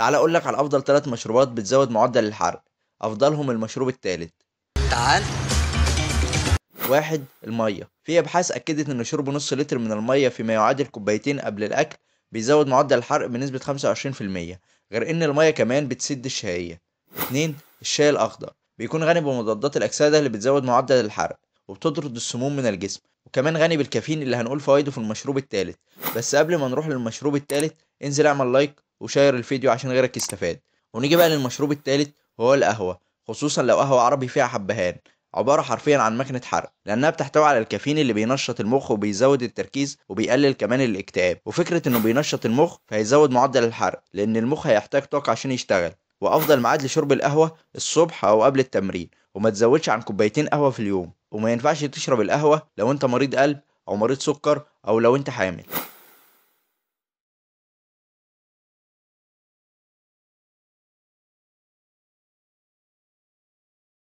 تعال اقول لك على افضل ثلاث مشروبات بتزود معدل الحرق افضلهم المشروب الثالث تعال واحد الميه في ابحاث اكدت ان شرب نص لتر من الميه فيما يعادل كوبايتين قبل الاكل بيزود معدل الحرق بنسبه 25% غير ان الميه كمان بتسد الشهيه اثنين الشاي الاخضر بيكون غني بمضادات الاكسده اللي بتزود معدل الحرق وبتطرد السموم من الجسم وكمان غني بالكافيين اللي هنقول فوائده في المشروب الثالث بس قبل ما نروح للمشروب الثالث انزل اعمل لايك وشير الفيديو عشان غيرك يستفاد ونيجي بقى للمشروب التالت وهو القهوة خصوصا لو قهوة عربي فيها حبهان عبارة حرفيا عن مكنة حرق لأنها بتحتوي على الكافيين اللي بينشط المخ وبيزود التركيز وبيقلل كمان الاكتئاب وفكرة إنه بينشط المخ فهيزود معدل الحرق لأن المخ هيحتاج طاقة عشان يشتغل وأفضل ميعاد لشرب القهوة الصبح أو قبل التمرين وما تزودش عن كوبايتين قهوة في اليوم وما ينفعش تشرب القهوة لو أنت مريض قلب أو مريض سكر أو لو أنت حامل